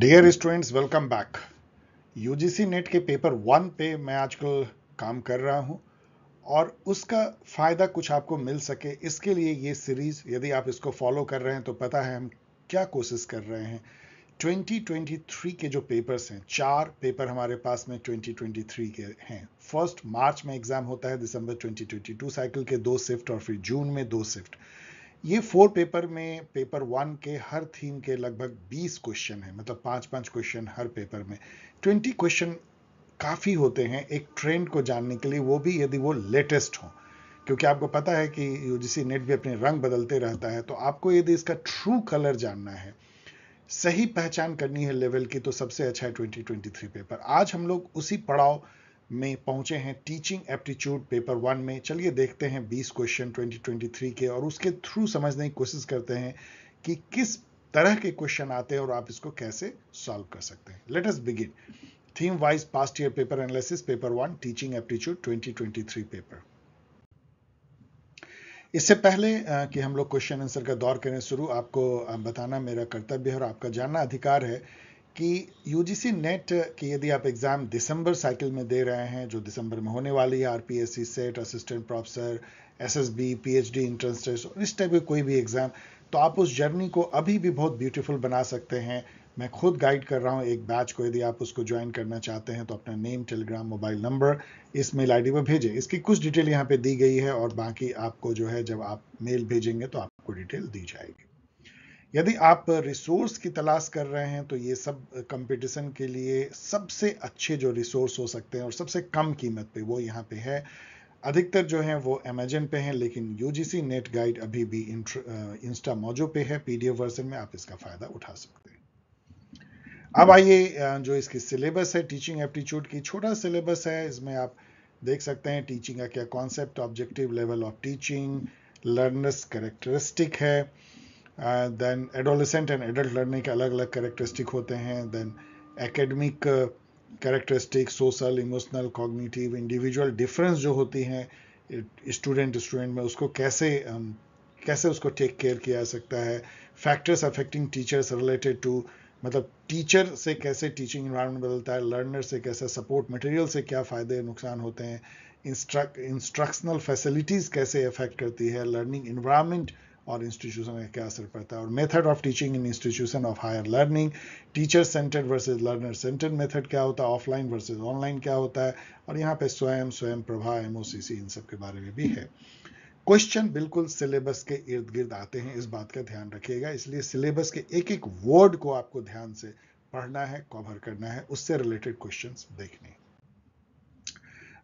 Dear students welcome back UGC NET के paper one पे मैं आजकल काम कर रहा हूं और उसका फ़ायदा कुछ आपको मिल सके इसके लिए ये सीरीज़ यदि आप इसको फॉलो कर रहे हैं तो पता है हम क्या कोशिश कर रहे हैं 2023 के जो पेपर्स हैं चार पेपर हमारे पास में 2023 के हैं फर्स्ट मार्च में एग्ज़ाम होता है दिसंबर 2022 साइकिल के दो शिफ्ट और फिर जून में दो शिफ्ट ये फोर पेपर में पेपर वन के हर थीम के लगभग बीस क्वेश्चन हैं मतलब पांच पांच क्वेश्चन हर पेपर में ट्वेंटी क्वेश्चन काफ़ी होते हैं एक ट्रेंड को जानने के लिए वो भी यदि वो लेटेस्ट हो क्योंकि आपको पता है कि यूजीसी नेट भी अपने रंग बदलते रहता है तो आपको यदि इसका ट्रू कलर जानना है सही पहचान करनी है लेवल की तो सबसे अच्छा है 2023 पेपर आज हम लोग उसी पड़ाव में पहुंचे हैं टीचिंग एप्टीट्यूड पेपर वन में चलिए देखते हैं 20 क्वेश्चन 2023 के और उसके थ्रू समझने की कोशिश करते हैं कि किस तरह के क्वेश्चन आते हैं और आप इसको कैसे सॉल्व कर सकते हैं let us begin theme wise past year paper analysis paper one teaching aptitude 2023 paper इससे पहले कि हम लोग क्वेश्चन आंसर का दौर करें शुरू आपको बताना मेरा कर्तव्य है और आपका जानना अधिकार है कि यूजीसी नेट की यदि आप एग्ज़ाम दिसंबर साइकिल में दे रहे हैं जो दिसंबर में होने वाली है RPSC SET assistant professor SSB PhD entrance test इस टाइप के कोई भी एग्ज़ाम तो आप उस जर्नी को अभी भी बहुत ब्यूटीफुल बना सकते हैं मैं खुद गाइड कर रहा हूँ एक बैच को यदि आप उसको ज्वाइन करना चाहते हैं तो अपना नेम टेलीग्राम मोबाइल नंबर इस मेल आईडी पर भेजें इसकी कुछ डिटेल यहाँ पे दी गई है और बाकी आपको जो है जब आप मेल भेजेंगे तो आपको डिटेल दी जाएगी यदि आप रिसोर्स की तलाश कर रहे हैं तो ये सब कंपटीशन के लिए सबसे अच्छे जो रिसोर्स हो सकते हैं और सबसे कम कीमत पे वो यहाँ पे है अधिकतर जो है वो अमेजन पे हैं लेकिन सी नेट गाइड अभी भी इंस्टा मोजो पे है पीडीएफ वर्जन में आप इसका फायदा उठा सकते हैं अब आइए जो इसकी सिलेबस है टीचिंग एप्टीट्यूड की छोटा सिलेबस है इसमें आप देख सकते हैं टीचिंग का क्या concept objective level of teaching learners characteristic है then adolescent and adult learning के अलग अलग कैरेक्टरिस्टिक होते हैं then academic characteristic social emotional cognitive individual difference जो होती हैं स्टूडेंट स्टूडेंट में उसको कैसे um, कैसे उसको टेक केयर किया जा सकता है factors affecting teachers related to मतलब टीचर से कैसे टीचिंग इन्वायरमेंट बदलता है लर्नर से कैसे सपोर्ट मटेरियल से क्या फ़ायदे नुकसान होते हैं इंस्ट्रक्शनल फैसिलिटीज़ कैसे अफेक्ट करती है लर्निंग इन्वायरमेंट और इंस्टीट्यूशन का क्या असर पड़ता है और method of teaching in institution of higher learning teacher centred versus learner centred method क्या होता है ऑफलाइन वर्सेज ऑनलाइन क्या होता है और यहाँ पे स्वयं स्वयं प्रभा एम इन सब के बारे में भी है क्वेश्चन बिल्कुल सिलेबस के इर्द गिर्द आते हैं इस बात का ध्यान रखिएगा इसलिए सिलेबस के एक एक वर्ड को आपको ध्यान से पढ़ना है कवर करना है उससे रिलेटेड क्वेश्चन देखने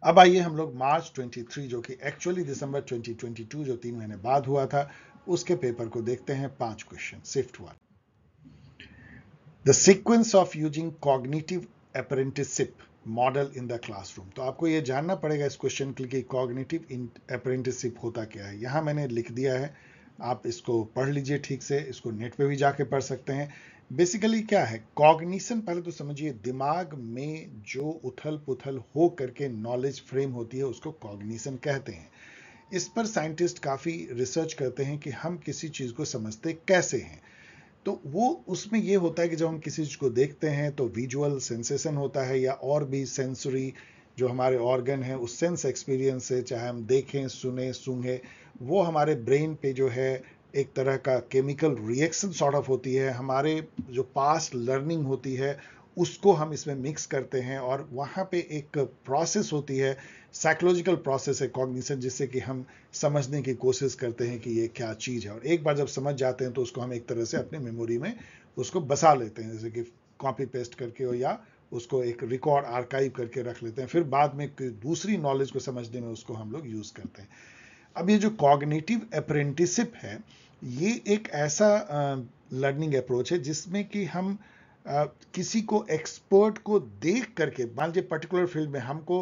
अब आइए हम लोग मार्च 23 जो कि एक्चुअली दिसंबर 2022 जो तीन महीने बाद हुआ था उसके पेपर को देखते हैं पांच question shift one the sequence of using cognitive apprenticeship model in the classroom तो आपको यह जानना पड़ेगा इस क्वेश्चन के लिए कॉग्निटिव अप्रेंटिसशिप होता क्या है यहां मैंने लिख दिया है आप इसको पढ़ लीजिए ठीक से इसको नेट पे भी जाके पढ़ सकते हैं बेसिकली क्या है कॉग्निशन पहले तो समझिए दिमाग में जो उथल पुथल हो करके नॉलेज फ्रेम होती है उसको कॉग्निशन कहते हैं इस पर साइंटिस्ट काफ़ी रिसर्च करते हैं कि हम किसी चीज़ को समझते कैसे हैं तो वो उसमें ये होता है कि जब हम किसी चीज़ को देखते हैं तो विजुअल सेंसेशन होता है या और भी सेंसरी जो हमारे ऑर्गन है उस सेंस एक्सपीरियंस से चाहे हम देखें सुने सूंघें वो हमारे ब्रेन पे जो है एक तरह का केमिकल रिएक्शन सॉर्ट ऑफ होती है हमारे जो पास्ट लर्निंग होती है उसको हम इसमें मिक्स करते हैं और वहाँ पे एक प्रोसेस होती है साइकोलॉजिकल प्रोसेस है कॉग्निशन जिससे कि हम समझने की कोशिश करते हैं कि ये क्या चीज़ है और एक बार जब समझ जाते हैं तो उसको हम एक तरह से अपने मेमोरी में उसको बसा लेते हैं जैसे कि कॉपी पेस्ट करके हो या उसको एक रिकॉर्ड आर्काइव करके रख लेते हैं फिर बाद में दूसरी नॉलेज को समझने में उसको हम लोग यूज़ करते हैं अब ये जो कॉग्निटिव अप्रेंटिसिप है ये एक ऐसा लर्निंग अप्रोच है जिसमें कि हम Uh, किसी को एक्सपर्ट को देख करके मान लीजिए पर्टिकुलर फील्ड में हमको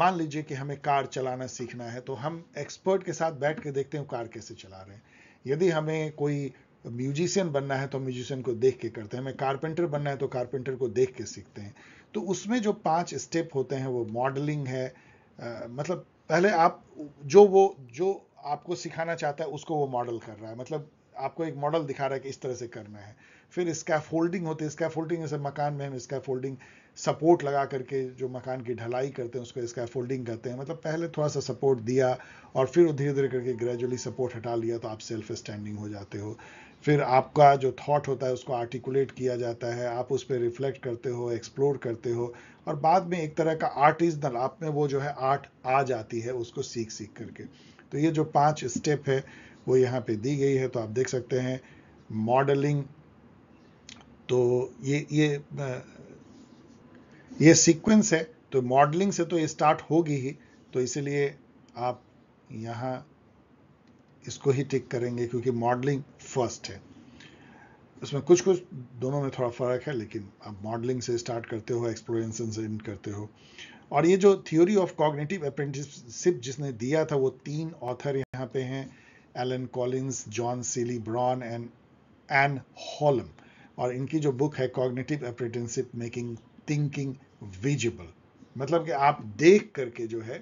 मान लीजिए कि हमें कार चलाना सीखना है तो हम एक्सपर्ट के साथ बैठ के देखते हैं कार कैसे चला रहे हैं यदि हमें कोई म्यूजिशियन बनना है तो म्यूजिशियन को देख के करते हैं हमें कारपेंटर बनना है तो कारपेंटर को देख के सीखते हैं तो उसमें जो पांच स्टेप होते हैं वो मॉडलिंग है आ, मतलब पहले आप जो वो जो आपको सिखाना चाहता है उसको वो मॉडल कर रहा है मतलब आपको एक मॉडल दिखा रहा है कि इस तरह से करना है फिर इसका फोल्डिंग होती है इसका फोल्डिंग जैसे मकान में हम इसका फोल्डिंग सपोर्ट लगा करके जो मकान की ढलाई करते हैं उसको इसका फोल्डिंग कहते हैं मतलब पहले थोड़ा सा सपोर्ट दिया और फिर धीरे धीरे करके ग्रेजुअली सपोर्ट हटा लिया तो आप सेल्फ स्टैंडिंग हो जाते हो फिर आपका जो थॉट होता है उसको आर्टिकुलेट किया जाता है आप उस पर रिफ्लेक्ट करते हो एक्सप्लोर करते हो और बाद में एक तरह का आर्टिजनल आप में वो जो है आर्ट आ जाती है उसको सीख सीख करके तो ये जो पांच स्टेप है वो यहाँ पे दी गई है तो आप देख सकते हैं मॉडलिंग तो ये ये ये सीक्वेंस है तो मॉडलिंग से तो ये स्टार्ट होगी ही तो इसलिए आप यहाँ इसको ही टिक करेंगे क्योंकि मॉडलिंग फर्स्ट है उसमें कुछ कुछ दोनों में थोड़ा फर्क है लेकिन आप मॉडलिंग से स्टार्ट करते हो एक्सप्लोरेशन से एंड करते हो और ये जो थ्योरी ऑफ कॉग्निटिव अप्रेंटिसशिप जिसने दिया था वो तीन ऑथर यहाँ पे हैं Allan Collins John Seely Brown and Ann Holum और इनकी जो बुक है cognitive apprenticeship making thinking visible मतलब कि आप देख करके जो है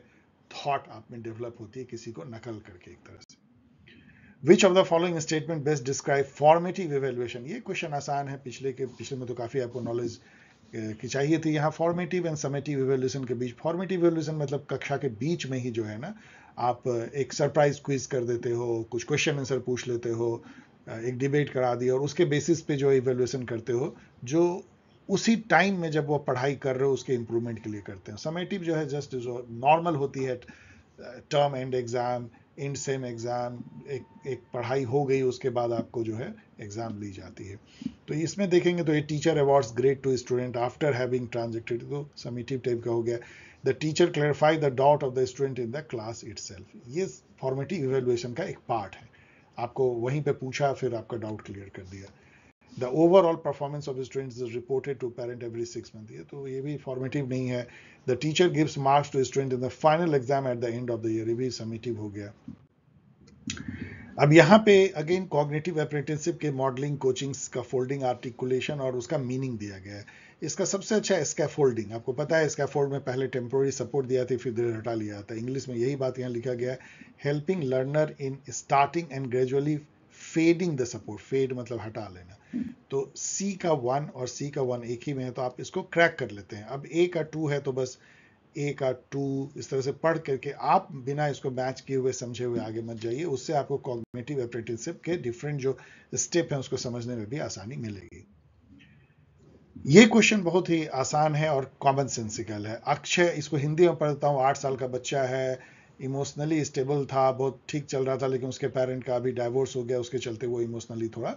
थॉट आप में डेवलप होती है किसी को नकल करके एक तरह से which of the following statement best describe formative evaluation ये क्वेश्चन आसान है पिछले के पिछले में तो काफ़ी आपको नॉलेज की चाहिए थी यहाँ फॉर्मेटिव एंड समेटिव इवेल्युएशन के बीच फॉर्मेटिव इवेल्युएशन मतलब कक्षा के बीच में ही जो है ना आप एक सरप्राइज क्विज कर देते हो कुछ क्वेश्चन आंसर पूछ लेते हो एक डिबेट करा दी और उसके बेसिस पे जो इवेल्युएसन करते हो जो उसी टाइम में जब वो पढ़ाई कर रहे हो उसके इम्प्रूवमेंट के लिए करते हैं समेटिव जो है जस्ट जो नॉर्मल होती है term end exam and same exam एक एक पढ़ाई हो गई उसके बाद आपको जो है एग्ज़ाम ली जाती है तो इसमें देखेंगे तो ये teacher awards grade to student after having transacted तो समेटिव टाइप का हो गया the teacher clarify the doubt of the student in the class it ये फॉर्मेटिव इवेल्युएशन का एक पार्ट है आपको वहीं पे पूछा फिर आपका डाउट क्लियर कर दिया the overall performance of students is reported to parent every six month ये तो ये भी फॉर्मेटिव नहीं है the teacher gives marks to student in the final exam at the end of the year ये भी समेटिव हो गया अब यहाँ पे अगेन कॉग्नेटिव अप्रेंटिसिप के मॉडलिंग कोचिंग्स का फोल्डिंग आर्टिकुलेशन और उसका मीनिंग दिया गया है इसका सबसे अच्छा स्कैफोल्डिंग आपको पता है स्कैफोल्ड में पहले टेम्पोरी सपोर्ट दिया था फिर धीरे हटा लिया था इंग्लिश में यही बात यहाँ लिखा गया है helping learner in starting and gradually fading the support fade मतलब हटा लेना तो सी का वन और सी का वन एक ही में है तो आप इसको क्रैक कर लेते हैं अब ए का टू है तो बस ए का टू इस तरह से पढ़ करके आप बिना इसको मैच किए हुए समझे हुए आगे मत जाइए उससे आपको कॉग्नेटिव एप्रेटिवशिप के डिफरेंट जो स्टेप हैं उसको समझने में भी आसानी मिलेगी ये क्वेश्चन बहुत ही आसान है और कॉमन सेंसिकल है अक्षय इसको हिंदी में पढ़ता हूँ आठ साल का बच्चा है इमोशनली स्टेबल था बहुत ठीक चल रहा था लेकिन उसके पेरेंट का अभी डाइवोर्स हो गया उसके चलते वो इमोशनली थोड़ा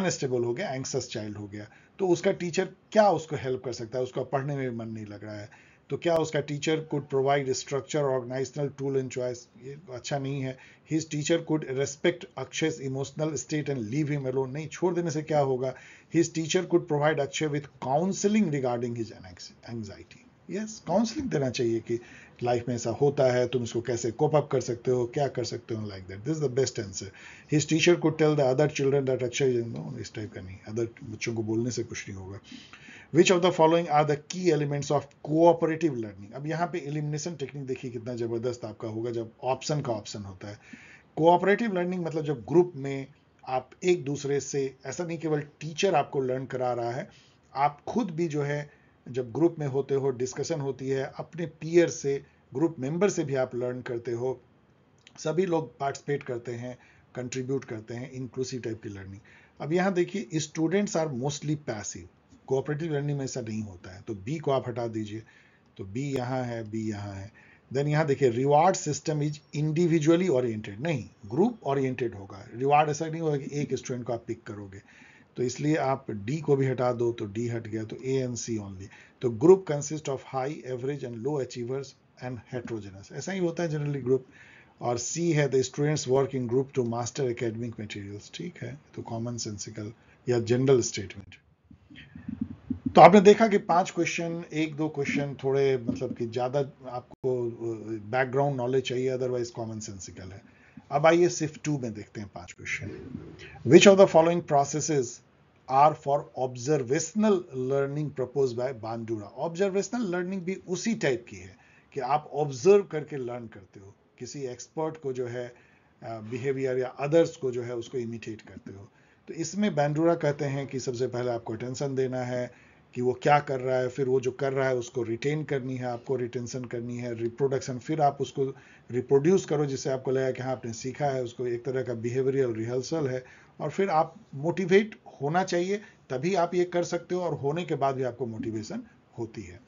अनस्टेबल हो गया एंक्सस चाइल्ड हो गया तो उसका टीचर क्या उसको हेल्प कर सकता है उसका पढ़ने में मन नहीं लग रहा है तो क्या उसका teacher could provide structure organisational tool and choice ये अच्छा नहीं है his teacher could respect Akshay emotional state and leave him alone नहीं छोड़ देने से क्या होगा his teacher could provide Akshay with counselling regarding his anxiety yes counselling देना चाहिए कि लाइफ में ऐसा होता है तुम इसको कैसे कोप अप कर सकते हो क्या कर सकते हो like that this the best answer his teacher को tell the other children that Akshay no इस टाइप का नहीं अदर बच्चों को बोलने से कुछ नहीं होगा which of the following are the key elements of cooperative learning अब यहाँ पे एलिमिनेशन टेक्निक देखिए कितना जबरदस्त आपका होगा जब ऑप्शन का ऑप्शन होता है कोऑपरेटिव लर्निंग मतलब जब ग्रुप में आप एक दूसरे से ऐसा नहीं केवल टीचर आपको लर्न करा रहा है आप खुद भी जो है जब ग्रुप में होते हो डिस्कशन होती है अपने पीयर से ग्रुप मेंबर से भी आप लर्न करते हो सभी लोग पार्टिसिपेट करते हैं कंट्रीब्यूट करते हैं इंक्लूसिव टाइप की लर्निंग अब यहाँ देखिए students are mostly passive cooperative learning में ऐसा नहीं होता है तो बी को आप हटा दीजिए तो बी यहाँ है बी यहाँ है देन यहाँ देखिए reward system is individually oriented नहीं ग्रुप ओरिएंटेड होगा रिवार्ड ऐसा नहीं होगा कि एक स्टूडेंट को आप पिक करोगे तो इसलिए आप डी को भी हटा दो तो डी हट गया तो ए एंड सी ओनली तो group consist of high average and low achievers and heterogeneous ऐसा ही होता है जनरली ग्रुप और सी है the students work in group to master academic materials ठीक है तो कॉमन सेंसिकल या जनरल स्टेटमेंट तो आपने देखा कि पांच क्वेश्चन एक दो क्वेश्चन थोड़े मतलब कि ज़्यादा आपको बैकग्राउंड uh, नॉलेज चाहिए अदरवाइज कॉमन सेंसिकल है अब आइए सिर्फ टू में देखते हैं पांच question which of the following processes are for observational learning propose by Bandura observational learning भी उसी टाइप की है कि आप ऑब्जर्व करके लर्न करते हो किसी एक्सपर्ट को जो है बिहेवियर uh, या अदर्स को जो है उसको इमिटेट करते हो तो इसमें बैंडूरा कहते हैं कि सबसे पहले आपको अटेंशन देना है कि वो क्या कर रहा है फिर वो जो कर रहा है उसको रिटेन करनी है आपको रिटेंशन करनी है रिप्रोडक्शन फिर आप उसको रिप्रोड्यूस करो जिससे आपको लगा कि हाँ आपने सीखा है उसको एक तरह का बिहेवियरल रिहर्सल है और फिर आप मोटिवेट होना चाहिए तभी आप ये कर सकते हो और होने के बाद भी आपको मोटिवेशन होती है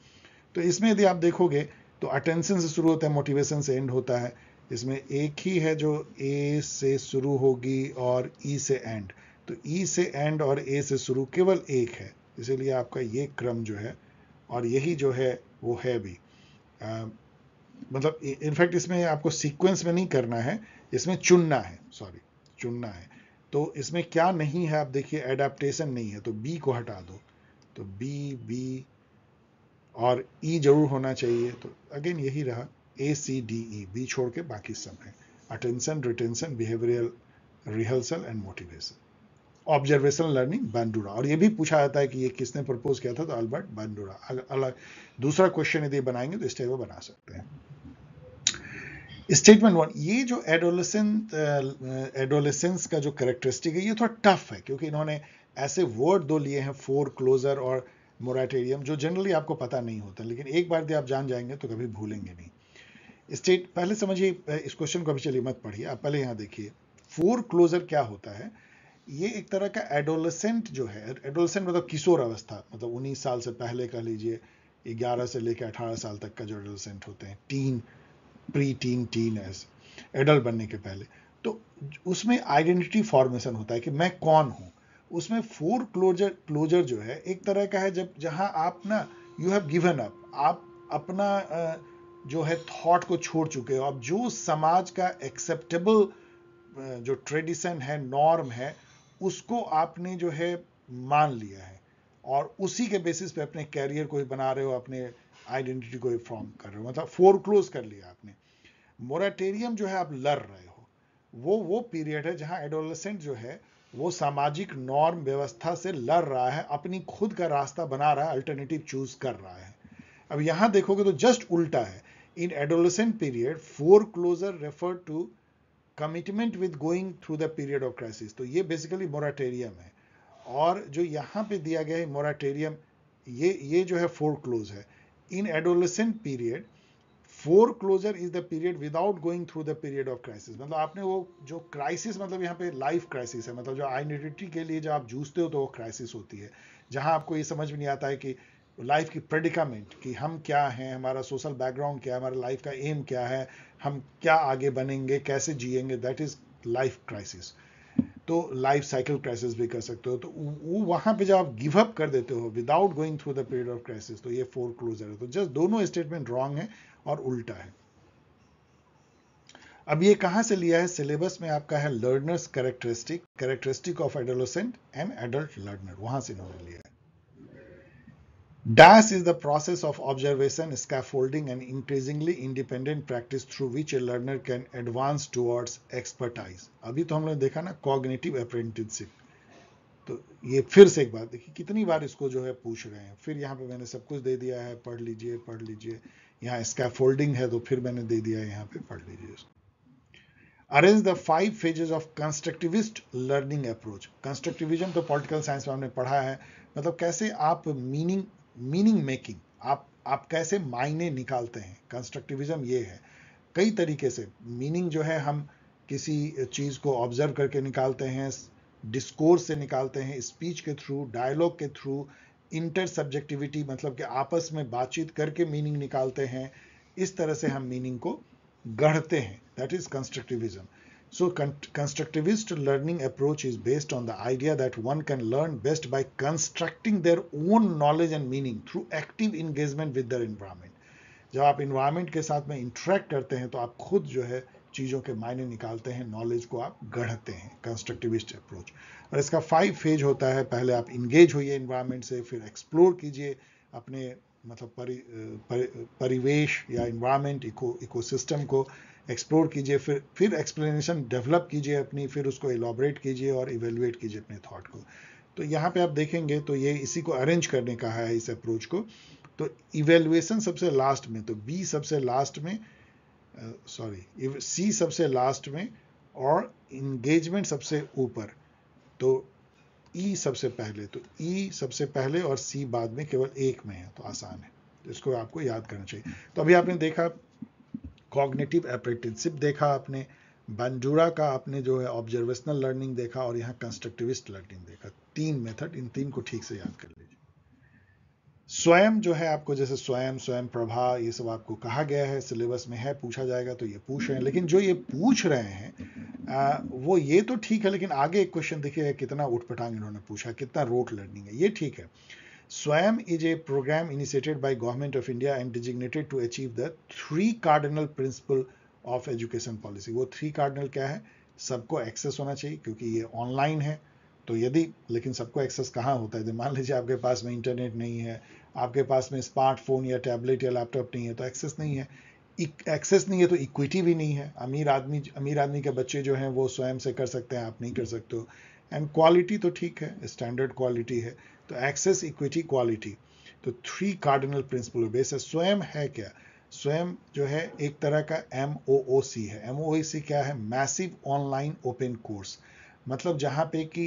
तो इसमें यदि आप देखोगे तो अटेंशन से शुरू होता है मोटिवेशन से एंड होता है इसमें एक ही है जो ए से शुरू होगी और ई e से एंड तो ई e से एंड और ए से शुरू केवल एक है इसीलिए आपका ये क्रम जो है और यही जो है वो है भी आ, मतलब इनफैक्ट इसमें आपको सीक्वेंस में नहीं करना है इसमें चुनना है सॉरी चुनना है तो इसमें क्या नहीं है आप देखिए एडाप्टेशन नहीं है तो बी को हटा दो तो बी बी और ई e जरूर होना चाहिए तो अगेन यही रहा ए सी डी ई बी छोड़ के बाकी सब है attention retention behavioural rehearsal and motivation observation learning Bandura और ये भी पूछा जाता है कि ये किसने प्रपोज किया था तो अल्बर्ट बैंडूरा अलग दूसरा क्वेश्चन यदि बनाएंगे तो इस टाइप बना सकते हैं स्टेटमेंट वन ये जो एडोलेसेंट एडोलेसेंस का जो करेक्टरिस्टिक है ये थोड़ा टफ है क्योंकि इन्होंने ऐसे वर्ड दो लिए हैं फोर क्लोजर और मोराटेरियम जो जनरली आपको पता नहीं होता लेकिन एक बार यदि आप जान जाएंगे तो कभी भूलेंगे नहीं स्टेट पहले समझिए इस क्वेश्चन को अभी चलिए मत पढ़िए आप पहले यहाँ देखिए फोर क्लोजर क्या होता है ये एक तरह का एडोलसेंट जो है एडोलसेंट मतलब किशोर अवस्था मतलब उन्नीस साल से पहले कह लीजिए ग्यारह से लेकर अठारह साल तक का जो एडोलसेंट होते हैं teen pre teen teen age adult बनने के पहले तो उसमें आइडेंटिटी फॉर्मेशन होता है कि मैं कौन हूँ उसमें फोर क्लोजर क्लोजर जो है एक तरह का है जब जहाँ आप ना यू हैव गिवन अप आप अपना जो है थॉट को छोड़ चुके हो आप जो समाज का एक्सेप्टेबल जो ट्रेडिशन है नॉर्म है उसको आपने जो है मान लिया है और उसी के बेसिस पे अपने कैरियर को ही बना रहे हो अपने आइडेंटिटी को ही फॉर्म कर रहे हो मतलब फोर क्लोज कर लिया आपने मोराटेरियम जो है आप लड़ रहे हो वो वो पीरियड है जहां एडोलसेंट जो है वो सामाजिक नॉर्म व्यवस्था से लड़ रहा है अपनी खुद का रास्ता बना रहा है अल्टरनेटिव चूज कर रहा है अब यहां देखोगे तो जस्ट उल्टा है in adolescent period foreclosure refer to commitment with going through the period of crisis तो ये बेसिकली मोराटेरियम है और जो यहाँ पे दिया गया है मोराटेरियम ये ये जो है फोर क्लोज है in adolescent period foreclosure is the period without going through the period of crisis मतलब आपने वो जो क्राइसिस मतलब यहाँ पे लाइफ क्राइसिस है मतलब जो आइडेंटिटी के लिए जब आप जूझते हो तो वो क्राइसिस होती है जहाँ आपको ये समझ में नहीं आता है कि लाइफ की प्रेडिकामेंट कि हम क्या हैं हमारा सोशल बैकग्राउंड क्या है हमारा लाइफ का एम क्या है हम क्या आगे बनेंगे कैसे जिएंगे दैट इज लाइफ क्राइसिस तो लाइफ साइकिल क्राइसिस भी कर सकते हो तो वो वहां पे जब आप गिव अप कर देते हो without going through the period of crisis तो ये फोर क्लोजर है तो जस्ट दोनों स्टेटमेंट रॉन्ग है और उल्टा है अब ये कहां से लिया है सिलेबस में आपका है learners characteristic characteristic of adolescent and adult learner वहां से इन्होंने लिया है DAS is the process of observation, scaffolding, and increasingly independent practice through which a learner can advance towards expertise. अभी तो हमने देखा ना cognitive apprenticeship. तो ये फिर से एक बार देखिए कितनी बार इसको जो है पूछ रहे हैं फिर यहाँ पे मैंने सब कुछ दे दिया है पढ़ लीजिए पढ़ लीजिए यहाँ स्कैफोल्डिंग है तो फिर मैंने दे दिया है यहाँ पे पढ़ लीजिए arrange the five phases of constructivist learning approach constructivism तो पॉलिटिकल साइंस में हमने पढ़ा है मतलब कैसे आप मीनिंग मीनिंग मेकिंग आप आप कैसे मायने निकालते हैं कंस्ट्रक्टिविज्म ये है कई तरीके से मीनिंग जो है हम किसी चीज़ को ऑब्जर्व करके निकालते हैं डिस्कोर्स से निकालते हैं स्पीच के थ्रू डायलॉग के थ्रू इंटर सब्जेक्टिविटी मतलब कि आपस में बातचीत करके मीनिंग निकालते हैं इस तरह से हम मीनिंग को गढ़ते हैं that is constructivism So con- constructivist learning approach is based on the idea that one can learn best by constructing their own knowledge and meaning through active engagement with their environment. जब आप environment के साथ में interact करते हैं तो आप खुद जो है चीज़ों के मायने निकालते हैं knowledge को आप गढ़ते हैं constructivist approach. और इसका five phase होता है पहले आप engage होइए environment से फिर explore कीजिए अपने मतलब परि, परि, परिवेश या इन्वायरमेंट इको इकोसिस्टम को एक्सप्लोर कीजिए फिर फिर एक्सप्लेनेशन डेवलप कीजिए अपनी फिर उसको एलॉबरेट कीजिए और इवेलुएट कीजिए अपने थॉट को तो यहाँ पे आप देखेंगे तो ये इसी को अरेंज करने का है इस अप्रोच को तो इवेलुएशन सबसे लास्ट में तो बी सबसे लास्ट में सॉरी सी सबसे लास्ट में और इंगेजमेंट सबसे ऊपर तो ई e सबसे पहले तो ई e सबसे पहले और सी बाद में केवल एक में है तो आसान है इसको आपको याद करना चाहिए तो अभी आपने देखा कॉग्नेटिव अप्रेंटिसशिप देखा आपने बंजूरा का आपने जो है ऑब्जर्वेशनल लर्निंग देखा और यहाँ कंस्ट्रक्टिविस्ट लर्निंग देखा तीन मेथड इन तीन को ठीक से याद कर स्वयं जो है आपको जैसे स्वयं स्वयं प्रभा ये सब आपको कहा गया है सिलेबस में है पूछा जाएगा तो ये पूछ रहे हैं लेकिन जो ये पूछ रहे हैं आ, वो ये तो ठीक है लेकिन आगे एक क्वेश्चन देखिएगा कितना उठपटांग इन्होंने पूछा कितना रोट लर्निंग है ये ठीक है Swayam is a program initiated by government of India and designated to achieve the three cardinal principle of education policy वो थ्री कार्डिनल क्या है सबको एक्सेस होना चाहिए क्योंकि ये ऑनलाइन है तो यदि लेकिन सबको एक्सेस कहाँ होता है मान लीजिए आपके पास में इंटरनेट नहीं है आपके पास में स्मार्टफोन या टैबलेट या लैपटॉप नहीं है तो एक्सेस नहीं है एक्सेस नहीं है तो इक्विटी भी नहीं है अमीर आदमी अमीर आदमी के बच्चे जो हैं वो स्वयं से कर सकते हैं आप नहीं कर सकते हो एंड क्वालिटी तो ठीक है स्टैंडर्ड क्वालिटी है तो एक्सेस इक्विटी क्वालिटी तो थ्री कार्डिनल प्रिंसिपल बेस है स्वयं है क्या स्वयं जो है एक तरह का एम है एम क्या है मैसिव ऑनलाइन ओपन कोर्स मतलब जहाँ पे कि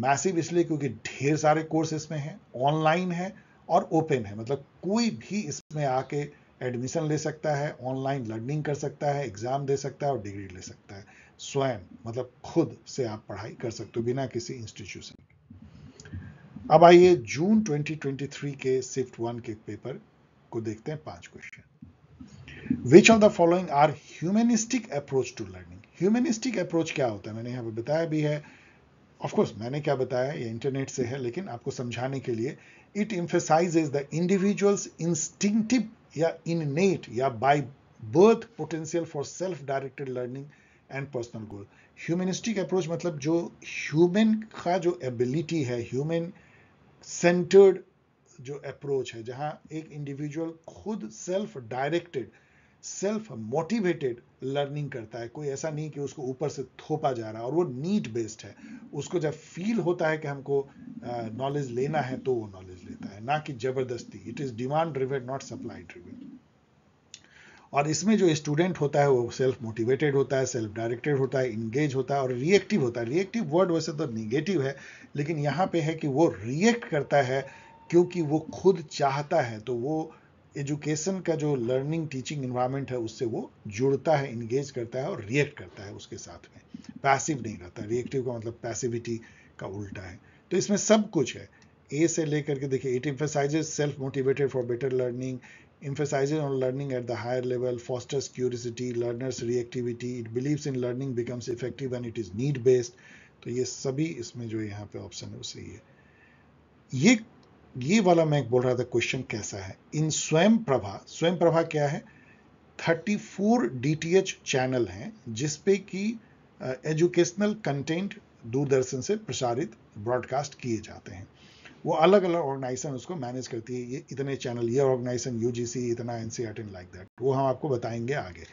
मैसिव इसलिए क्योंकि ढेर सारे कोर्स इसमें हैं ऑनलाइन है और ओपन है मतलब कोई भी इसमें आके एडमिशन ले सकता है ऑनलाइन लर्निंग कर सकता है एग्जाम दे सकता है और डिग्री ले सकता है स्वयं मतलब खुद से आप पढ़ाई कर सकते हो बिना किसी इंस्टीट्यूशन के अब आइए जून 2023 के शिफ्ट वन के पेपर को देखते हैं पांच question which of the following are humanistic approach to learning humanistic approach क्या होता है मैंने यहां पर बताया भी है ऑफकोर्स मैंने क्या बताया ये इंटरनेट से है लेकिन आपको समझाने के लिए it emphasize the individuals instinctive या इननेट या by birth potential for self directed learning and personal goal humanistic approach मतलब जो ह्यूमन का जो एबिलिटी है ह्यूमन सेंटर्ड जो अप्रोच है जहाँ एक इंडिविजुअल खुद self directed self motivated learning करता है कोई ऐसा नहीं कि उसको ऊपर से थोपा जा रहा है और वो नीड बेस्ड है उसको जब फील होता है कि हमको नॉलेज uh, लेना है तो वो नॉलेज लेता है ना कि जबरदस्ती it is demand driven not supply driven और इसमें जो स्टूडेंट होता है वो सेल्फ मोटिवेटेड होता है सेल्फ डायरेक्टेड होता है इंगेज होता है और रिएक्टिव होता है रिएक्टिव वर्ड वैसे तो निगेटिव है लेकिन यहाँ पे है कि वो रिएक्ट करता है क्योंकि वो खुद चाहता है तो वो एजुकेशन का जो लर्निंग टीचिंग इन्वायरमेंट है उससे वो जुड़ता है इंगेज करता है और रिएक्ट करता है उसके साथ में पैसिव नहीं रहता रिएक्टिव का मतलब पैसिविटी का उल्टा है तो इसमें सब कुछ है ए से लेकर के देखिए it emphasizes self motivated for better learning emphasizes on learning at the higher level fosters curiosity learners reactivity it believes in learning becomes effective and it is need based तो ये सभी इसमें जो यहाँ पे ऑप्शन है वो सही है ये ये वाला मैं बोल रहा था क्वेश्चन कैसा है इन स्वयं प्रभा स्वयं प्रभा क्या है 34 फोर चैनल हैं जिसपे कि एजुकेशनल कंटेंट दूरदर्शन से प्रसारित ब्रॉडकास्ट किए जाते हैं वो अलग अलग ऑर्गेनाइजेशन उसको मैनेज करती है ये इतने चैनल ये ऑर्गेनाइजेशन यूजीसी इतना एनसीआर लाइक दैट वो हम आपको बताएंगे आगे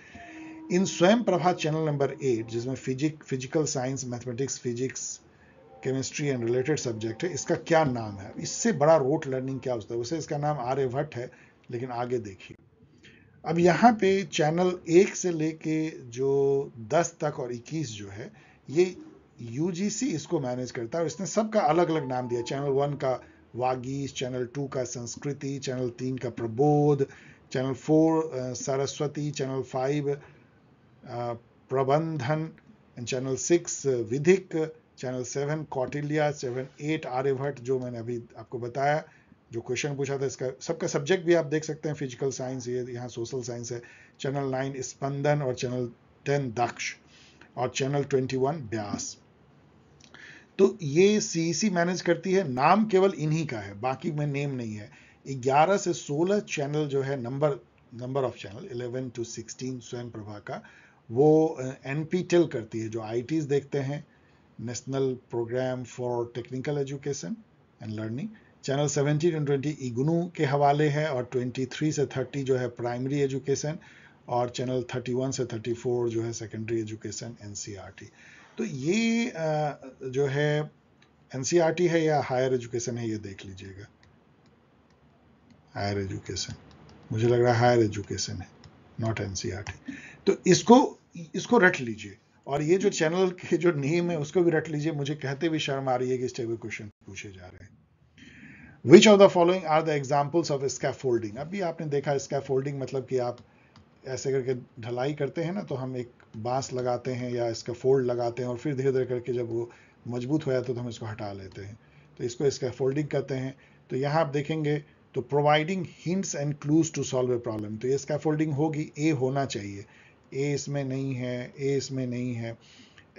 इन Swayam Prabha channel number eight जिसमें physic physical science mathematics physics chemistry and related subject है इसका क्या नाम है इससे बड़ा रोट लर्निंग क्या होता है वैसे इसका नाम आर्यभट्ट है लेकिन आगे देखिए अब यहाँ पे चैनल एक से लेके जो दस तक और इक्कीस जो है ये यू इसको मैनेज करता है और इसने सबका अलग अलग नाम दिया चैनल वन का वागीस चैनल टू का संस्कृति चैनल तीन का Prabodh channel four Saraswati channel five Prabandhan channel six Vidhik channel seven Kautilya seven eight Aryabhatta जो मैंने अभी आपको बताया जो क्वेश्चन पूछा था इसका सबका सब्जेक्ट भी आप देख सकते हैं फिजिकल साइंस ये यहाँ सोशल साइंस है चैनल नाइन स्पंदन और चैनल टेन दक्ष और चैनल ट्वेंटी वन ब्यास तो ये सीईसी मैनेज e करती है नाम केवल इन्हीं का है बाकी में नेम नहीं है 11 से 16 चैनल जो है number number of channel 11 to 16 Swayam Prabha का वो एनपी टेल करती है जो आई देखते हैं national program for technical education and learning channel 17 and 20 IGNOU के हवाले है और 23 से 30 जो है प्राइमरी एजुकेशन और चैनल 31 से 34 जो है सेकेंडरी एजुकेशन एनसीईआरटी तो ये जो है एनसीईआरटी e है या हायर एजुकेशन है ये देख लीजिएगा हायर एजुकेशन मुझे लग रहा है हायर एजुकेशन है नॉट एनसीईआरटी e तो इसको इसको रट लीजिए और ये जो चैनल के जो नेम है उसको भी रट लीजिए मुझे कहते भी शर्म आ रही है कि इस टाइप के क्वेश्चन पूछे जा रहे हैं which of the following are the examples of scaffolding अभी आपने देखा स्कैफोल्डिंग मतलब कि आप ऐसे करके ढलाई करते हैं ना तो हम एक बांस लगाते हैं या इसका फोल्ड लगाते हैं और फिर धीरे धीरे करके जब वो मजबूत हो जाता है तो हम इसको हटा लेते हैं तो इसको स्कैफोल्डिंग कहते हैं तो यहाँ आप देखेंगे तो providing hints and clues to solve a problem तो ये स्कैफोल्डिंग होगी ए होना चाहिए ए इसमें नहीं है ए इसमें नहीं है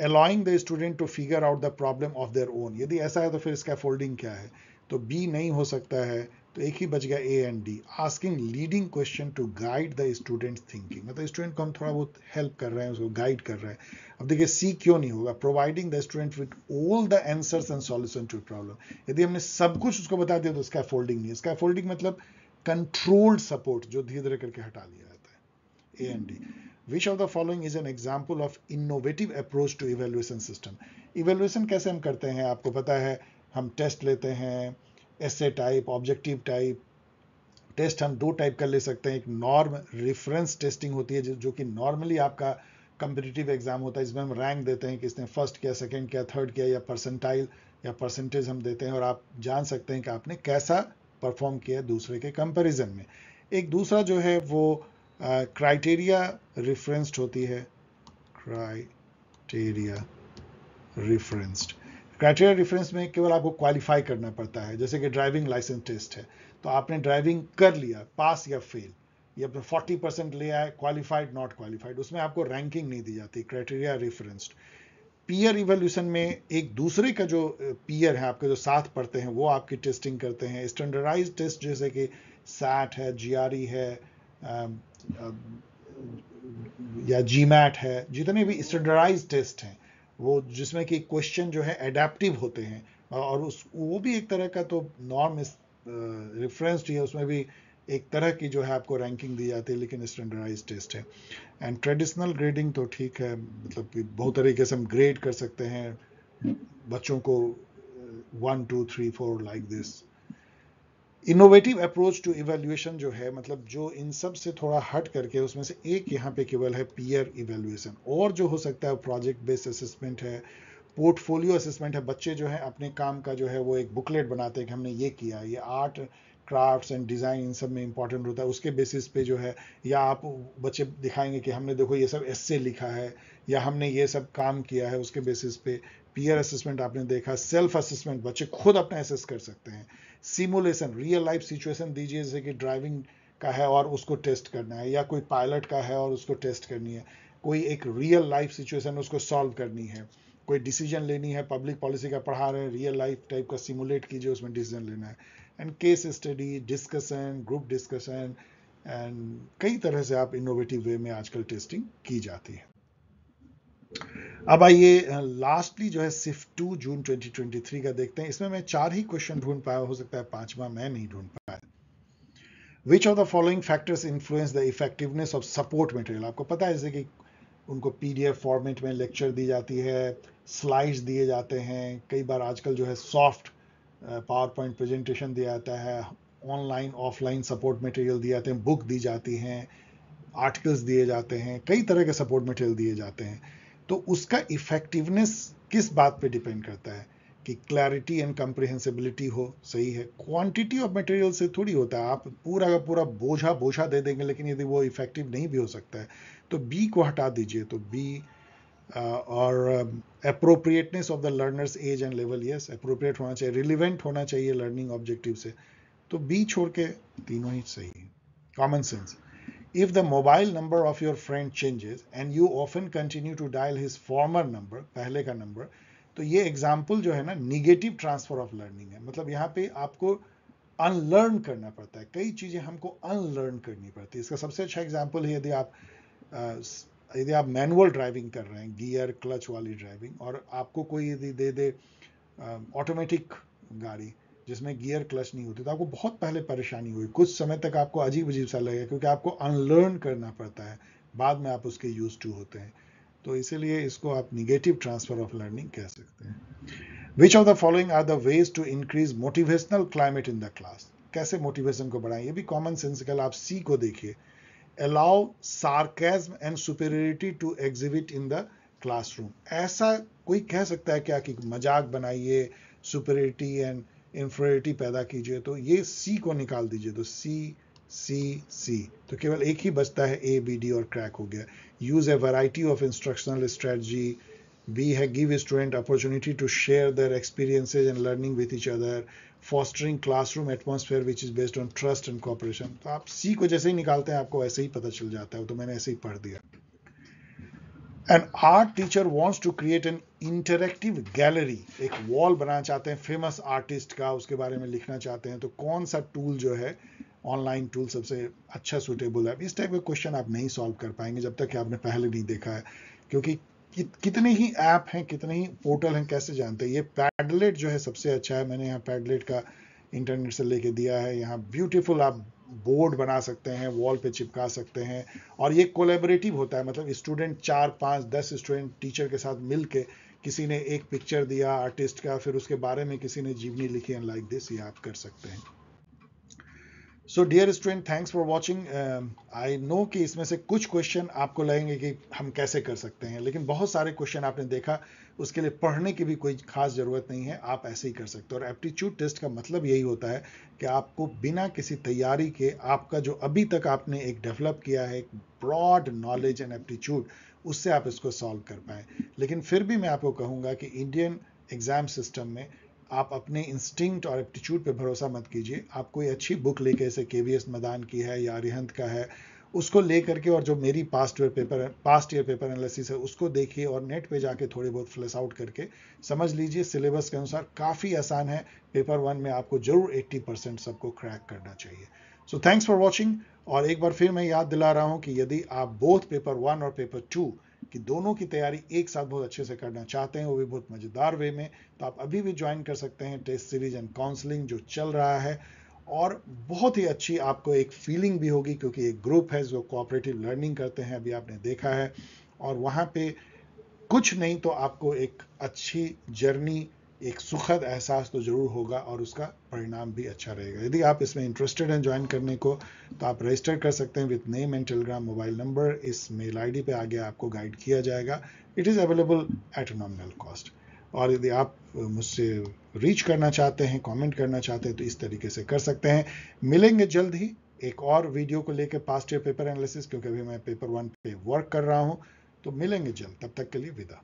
allowing the student to figure out the problem of their own यदि ऐसा है तो फिर इसका फोल्डिंग क्या है तो बी नहीं हो सकता है तो एक ही बच गया A and D asking leading question to guide the student thinking मतलब स्टूडेंट को हम थोड़ा बहुत हेल्प कर रहे हैं उसको गाइड कर रहे हैं अब देखिए सी क्यों नहीं होगा providing the student with all the answers and solution to problem यदि हमने सब कुछ उसको बता दिया तो इसका फोल्डिंग नहीं इसका फोल्डिंग मतलब कंट्रोल्ड सपोर्ट जो धीरे धीरे करके हटा लिया जाता है A and D which of the following is an example of innovative approach to evaluation system evaluation कैसे हम करते हैं आपको पता है हम टेस्ट लेते हैं essay type objective type test हम दो टाइप का ले सकते हैं एक नॉर्म रेफरेंस टेस्टिंग होती है जो कि नॉर्मली आपका कम्पिटिटिव एग्जाम होता है इसमें हम रैंक देते हैं कि इसने फर्स्ट किया सेकेंड किया थर्ड किया या परसेंटाइल या परसेंटेज हम देते हैं और आप जान सकते हैं कि आपने कैसा परफॉर्म किया दूसरे के कंपैरिजन में एक दूसरा जो है वो क्राइटेरिया uh, रेफरेंस्ड होती है क्राइटेरिया रेफरेंस्ड क्राइटेरिया रेफरेंस में केवल आपको क्वालिफाई करना पड़ता है जैसे कि ड्राइविंग लाइसेंस टेस्ट है तो आपने ड्राइविंग कर लिया पास या फेल ये अपने 40 परसेंट ले आए क्वालिफाइड नॉट क्वालिफाइड उसमें आपको रैंकिंग नहीं दी जाती क्राइटेरिया रेफरेंस्ड पीयर इवोल्यूशन में एक दूसरे का जो पीयर है आपके जो साथ पढ़ते हैं वो आपकी टेस्टिंग करते हैं स्टैंडर्डाइज टेस्ट जैसे कि सैट है जी है या जी मैट है जितने भी स्टैंडर्डाइज टेस्ट हैं वो जिसमें कि क्वेश्चन जो है एडेप्टिव होते हैं और उस वो भी एक तरह का तो नॉर्म रेफरेंस्ड uh, है उसमें भी एक तरह की जो है आपको रैंकिंग दी जाती है लेकिन स्टैंडर्डाइज टेस्ट है एंड ट्रेडिशनल ग्रेडिंग तो ठीक है मतलब कि बहुत तरीके से हम ग्रेड कर सकते हैं बच्चों को one two three four like this innovative approach to evaluation जो है मतलब जो इन सब से थोड़ा हट करके उसमें से एक यहाँ पे केवल है पीयर इवेल्युएशन और जो हो सकता है प्रोजेक्ट बेस्ड असेसमेंट है पोर्टफोलियो असेसमेंट है बच्चे जो है अपने काम का जो है वो एक बुकलेट बनाते हैं कि हमने ये किया ये आर्ट क्राफ्ट्स एंड डिज़ाइन इन सब में इंपॉर्टेंट होता है उसके बेसिस पे जो है या आप बच्चे दिखाएंगे कि हमने देखो ये सब एस लिखा है या हमने ये सब काम किया है उसके बेसिस पे पीयर असेसमेंट आपने देखा सेल्फ असेसमेंट बच्चे खुद अपना एसेस कर सकते हैं सिमुलेशन रियल लाइफ सिचुएशन दीजिए जैसे कि ड्राइविंग का है और उसको टेस्ट करना है या कोई पायलट का है और उसको टेस्ट करनी है कोई एक रियल लाइफ सिचुएशन उसको सॉल्व करनी है कोई डिसीजन लेनी है पब्लिक पॉलिसी का पढ़ा रहे हैं रियल लाइफ टाइप का सिमुलेट कीजिए उसमें डिसीजन लेना है and case study discussion group discussion and कई तरह से आप इनोवेटिव वे में आजकल टेस्टिंग की जाती है अब आइए लास्टली जो है सिफ टू जून 2023 का देखते हैं इसमें मैं चार ही क्वेश्चन ढूंढ पाया हो सकता है पांचवा मैं नहीं ढूंढ पाया which of the following factors influence the effectiveness of support material आपको पता है जैसे कि उनको पीडीएफ फॉर्मेट में लेक्चर दी जाती है स्लाइड्स दिए जाते हैं कई बार आजकल जो है सॉफ्ट पावर पॉइंट प्रेजेंटेशन दिया जाता है ऑनलाइन ऑफलाइन सपोर्ट मटेरियल दिए जाते हैं बुक दी जाती हैं आर्टिकल्स दिए जाते हैं कई तरह के सपोर्ट मटेरियल दिए जाते हैं तो उसका इफेक्टिवनेस किस बात पे डिपेंड करता है कि क्लैरिटी एंड कंप्रिहेंसिबिलिटी हो सही है क्वांटिटी ऑफ मटेरियल से थोड़ी होता है आप पूरा का पूरा बोझा बोझा दे देंगे लेकिन यदि वो इफेक्टिव नहीं भी हो सकता है तो बी को हटा दीजिए तो बी और appropriateness of the learners age and level yes appropriate होना चाहिए रिलिवेंट होना चाहिए लर्निंग ऑब्जेक्टिव से तो बी छोड़ के तीनों ही सही है common sense If the mobile number of your friend changes and you often continue to dial his former number, पहले का number, तो ये एग्जाम्पल जो है ना निगेटिव ट्रांसफर ऑफ लर्निंग है मतलब यहाँ पे आपको अनलर्न करना पड़ता है कई चीज़ें हमको अनलर्न करनी पड़ती है इसका सबसे अच्छा एग्जाम्पल है यदि आप यदि आप मैनुअल ड्राइविंग कर रहे हैं गियर क्लच वाली ड्राइविंग और आपको कोई यदि दे दे ऑटोमेटिक गाड़ी जिसमें गियर क्लच नहीं होती तो आपको बहुत पहले परेशानी हुई कुछ समय तक आपको अजीब अजीब सा लगेगा क्योंकि आपको अनलर्न करना पड़ता है बाद में आप उसके यूज टू होते हैं तो इसीलिए इसको आप निगेटिव ट्रांसफर ऑफ लर्निंग कह सकते हैं which of the following are the ways to increase motivational climate in the class कैसे मोटिवेशन को बढ़ाएं ये भी कॉमन सेंसिकल आप सी को देखिए allow sarcasm and superiority to exhibit in the classroom ऐसा कोई कह सकता है क्या कि मजाक बनाइए सुपेरिटी एंड इन्फ्रेरिटी पैदा कीजिए तो ये सी को निकाल दीजिए तो सी सी सी तो केवल एक ही बचता है ए बी डी और क्रैक हो गया use a variety of instructional strategy B है give student opportunity to share their experiences and learning with each other fostering classroom atmosphere which is based on trust and cooperation तो आप C को जैसे ही निकालते हैं आपको ऐसे ही पता चल जाता है तो मैंने ऐसे ही पढ़ दिया an art teacher wants to create an interactive gallery एक वॉल बनाना चाहते हैं फेमस आर्टिस्ट का उसके बारे में लिखना चाहते हैं तो कौन सा टूल जो है ऑनलाइन टूल सबसे अच्छा सूटेबल है इस टाइप का क्वेश्चन आप नहीं सॉल्व कर पाएंगे जब तक कि आपने पहले नहीं देखा है क्योंकि कि, कितने ही ऐप हैं कितने ही पोर्टल हैं कैसे जानते हैं ये पैडलेट जो है सबसे अच्छा है मैंने यहाँ पैडलेट का इंटरनेट से लेके दिया है यहाँ ब्यूटीफुल आप बोर्ड बना सकते हैं वॉल पे चिपका सकते हैं और ये कोलेबरेटिव होता है मतलब स्टूडेंट चार पाँच दस स्टूडेंट टीचर के साथ मिल के किसी ने एक पिक्चर दिया आर्टिस्ट का फिर उसके बारे में किसी ने जीवनी लिखी एंड लाइक दिस ये आप कर सकते हैं so dear student thanks for watching I know कि इसमें से कुछ क्वेश्चन आपको लगेंगे कि हम कैसे कर सकते हैं लेकिन बहुत सारे क्वेश्चन आपने देखा उसके लिए पढ़ने की भी कोई खास ज़रूरत नहीं है आप ऐसे ही कर सकते हो और एप्टीट्यूड टेस्ट का मतलब यही होता है कि आपको बिना किसी तैयारी के आपका जो अभी तक आपने एक डेवलप किया है एक ब्रॉड नॉलेज एंड एप्टीट्यूड उससे आप इसको सॉल्व कर पाएँ लेकिन फिर भी मैं आपको कहूँगा कि इंडियन एग्ज़ाम सिस्टम में आप अपने इंस्टिंक्ट और एप्टीट्यूड पे भरोसा मत कीजिए आप कोई अच्छी बुक लेके जैसे के वी एस मदान की है या अरिहंत का है उसको ले करके और जो मेरी past year paper past year paper analysis है उसको देखिए और नेट पे जाके थोड़े बहुत फ्लैश आउट करके समझ लीजिए सिलेबस के अनुसार काफ़ी आसान है पेपर वन में आपको जरूर 80 परसेंट सबको क्रैक करना चाहिए सो थैंक्स फॉर वॉचिंग और एक बार फिर मैं याद दिला रहा हूँ कि यदि आप बोथ पेपर वन और पेपर टू कि दोनों की तैयारी एक साथ बहुत अच्छे से करना चाहते हैं वो भी बहुत मज़ेदार वे में तो आप अभी भी ज्वाइन कर सकते हैं टेस्ट सीरीज एंड काउंसलिंग जो चल रहा है और बहुत ही अच्छी आपको एक फीलिंग भी होगी क्योंकि एक ग्रुप है जो कोऑपरेटिव लर्निंग करते हैं अभी आपने देखा है और वहाँ पे कुछ नहीं तो आपको एक अच्छी जर्नी एक सुखद एहसास तो ज़रूर होगा और उसका परिणाम भी अच्छा रहेगा यदि आप इसमें इंटरेस्टेड हैं ज्वाइन करने को तो आप रजिस्टर कर सकते हैं with name and telegram mobile number इस मेल आईडी पे आगे आपको गाइड किया जाएगा it is available at nominal cost और यदि आप मुझसे रीच करना चाहते हैं कमेंट करना चाहते हैं तो इस तरीके से कर सकते हैं मिलेंगे जल्द ही एक और वीडियो को लेकर पास्ट ईयर पेपर एनालिसिस क्योंकि अभी मैं पेपर वन पे वर्क कर रहा हूँ तो मिलेंगे जल्द तब तक के लिए विदा